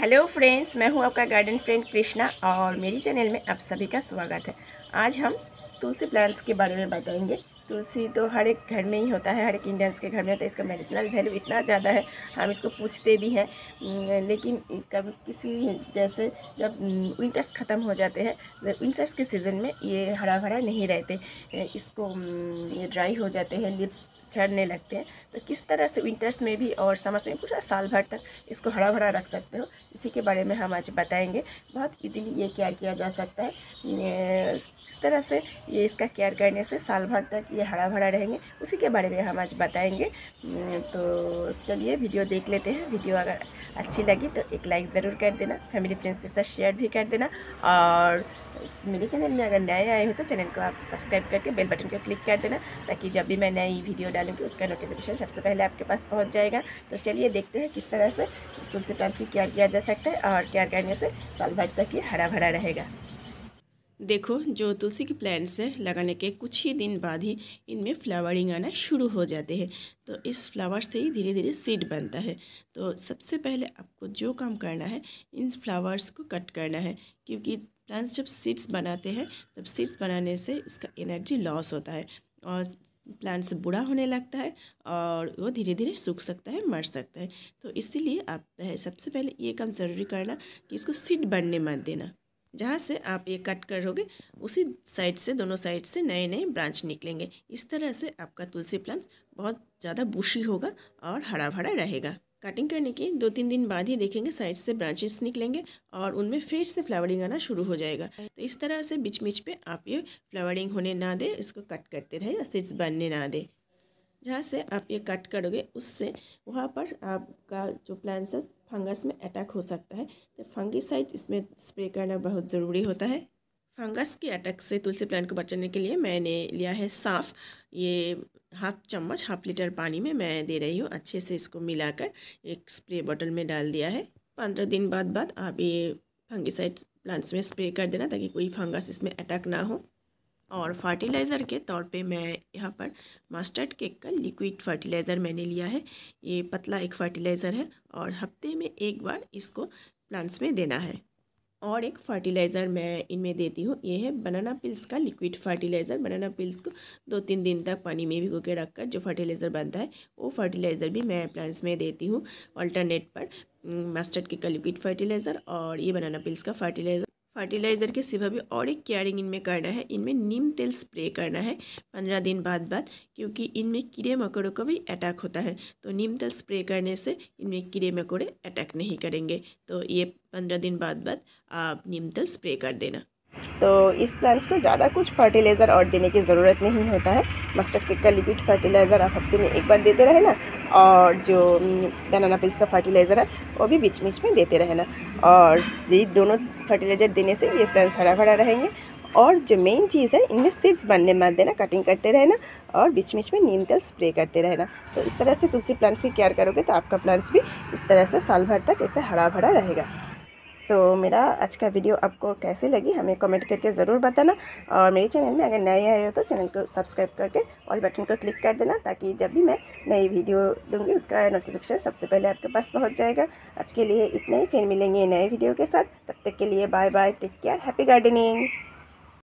hello friends मैं हूं आपका गार्डन फ्रेंड कृष्णा और मेरी चैनल में आप सभी का स्वागत है आज हम तुलसी प्लांट्स के बारे में बताएंगे तुलसी तो हर एक घर में ही होता है हर एक इंडियंस के घर में होता है इसका मेडिसिनल वैल्यू इतना ज़्यादा है हम इसको पूछते भी हैं लेकिन कभी किसी जैसे जब विंटर्स ख़त्म हो जाते हैं विंटर्स तो के सीज़न में ये हरा भरा नहीं रहते इसको ये ड्राई हो जाते हैं लिप्स झड़ने लगते हैं तो किस तरह से विंटर्स में भी और समर्स में पूरा साल भर तक इसको हरा भरा रख सकते हो इसी के बारे में हम आज बताएंगे बहुत इजीली ये केयर किया जा सकता है इस तरह से ये इसका केयर करने से साल भर तक ये हरा भरा रहेंगे उसी के बारे में हम आज बताएंगे हम्म, तो चलिए वीडियो देख लेते हैं वीडियो अगर अच्छी लगी तो एक लाइक ज़रूर कर देना फैमिली फ्रेंड्स के साथ शेयर भी कर देना और मेरे चैनल में अगर नए आए हो तो चैनल को आप सब्सक्राइब करके बेल बटन को क्लिक कर देना ताकि जब भी मैं नई वीडियो डालेंगे उसका नोटिफिकेशन सबसे पहले आपके पास पहुँच जाएगा तो चलिए देखते हैं किस तरह से तुलसी प्लांट की केयर किया जा सकता है और केयर करने से साल भर तक ये हरा भरा रहेगा देखो जो तुलसी के प्लांट से लगाने के कुछ ही दिन बाद ही इनमें फ्लावरिंग आना शुरू हो जाते हैं तो इस फ्लावर से ही धीरे धीरे सीड बनता है तो सबसे पहले आपको जो काम करना है इन फ्लावर्स को कट करना है क्योंकि प्लांट्स जब सीड्स बनाते हैं तब सीड्स बनाने से इसका एनर्जी लॉस होता है और प्लांट्स बुरा होने लगता है और वो धीरे धीरे सूख सकता है मर सकता है तो इसीलिए आप सबसे पहले ये काम ज़रूरी करना कि इसको सीड बनने मत देना जहाँ से आप ये कट करोगे उसी साइड से दोनों साइड से नए नए ब्रांच निकलेंगे इस तरह से आपका तुलसी प्लांट्स बहुत ज़्यादा बुशी होगा और हरा भरा रहेगा कटिंग करने के दो तीन दिन बाद ही देखेंगे साइड से ब्रांचेस निकलेंगे और उनमें फिर से फ्लावरिंग आना शुरू हो जाएगा तो इस तरह से बीच बीच पे आप ये फ्लावरिंग होने ना दें इसको कट करते रहे और सीड्स बनने ना दें जहाँ से आप ये कट करोगे उससे वहाँ पर आपका जो प्लांट्स है फंगस में अटैक हो सकता है तो साइड इसमें स्प्रे करना बहुत ज़रूरी होता है फंगस के अटैक से तुलसी प्लांट को बचाने के लिए मैंने लिया है साफ ये हाफ चम्मच हाफ लीटर पानी में मैं दे रही हूँ अच्छे से इसको मिलाकर एक स्प्रे बॉटल में डाल दिया है पंद्रह दिन बाद बाद आप ये फंगिसाइड प्लांट्स में स्प्रे कर देना ताकि कोई फंगस इसमें अटैक ना हो और फर्टिलाइज़र के तौर पे मैं यहाँ पर मस्टर्ड केक का लिक्विड फर्टिलाइज़र मैंने लिया है ये पतला एक फर्टिलाइज़र है और हफ्ते में एक बार इसको प्लांट्स में देना है और एक फर्टिलाइज़र मैं इनमें देती हूँ ये है बनाना पिल्स का लिक्विड फर्टिलाइज़र बनाना पिल्स को दो तीन दिन तक पानी में भिगो के रख कर जो फर्टिलाइज़र बनता है वो फर्टिलाइज़र भी मैं प्लांट्स में देती हूँ अल्टरनेट पर मस्टर्ड mm, के का लिक्विड फर्टिलाइज़र और ये बनाना पिल्स का फर्टिलाइज़र फर्टिलाइज़र के सिवा भी और एक केयरिंग इनमें करना है इनमें नीम तेल स्प्रे करना है पंद्रह दिन बाद बाद क्योंकि इनमें कीड़े मकोड़ों का भी अटैक होता है तो नीम तेल स्प्रे करने से इनमें कीड़े मकोड़े अटैक नहीं करेंगे तो ये पंद्रह दिन बाद बाद आप नीम तेल स्प्रे कर देना तो इस प्लांट्स को ज़्यादा कुछ फर्टिलाइज़र और देने की ज़रूरत नहीं होता है मस्टर्ड केक लिक्विड फर्टिलाइज़र आप हफ्ते में एक बार देते रहे ना और जो बनाना पीस का फर्टिलाइज़र है वो भी बीच बीच में देते रहना और ये दोनों फर्टिलाइज़र देने से ये प्लांट्स हरा भरा रहेंगे और जो मेन चीज़ है इनमें सीड्स बनने मत देना कटिंग करते रहना और बीच बीच में नीम तेल स्प्रे करते रहना तो इस तरह से तुलसी प्लांट्स की केयर करोगे तो आपका प्लांट्स भी इस तरह से साल भर तक ऐसे हरा भरा रहेगा तो मेरा आज का वीडियो आपको कैसे लगी हमें कमेंट करके ज़रूर बताना और मेरे चैनल में अगर नए आए हो तो चैनल को सब्सक्राइब करके ऑल बटन को क्लिक कर देना ताकि जब भी मैं नई वीडियो दूँगी उसका नोटिफिकेशन सबसे पहले आपके पास पहुँच जाएगा आज के लिए इतना ही फिर मिलेंगे नए वीडियो के साथ तब तक के लिए bye bye take care happy gardening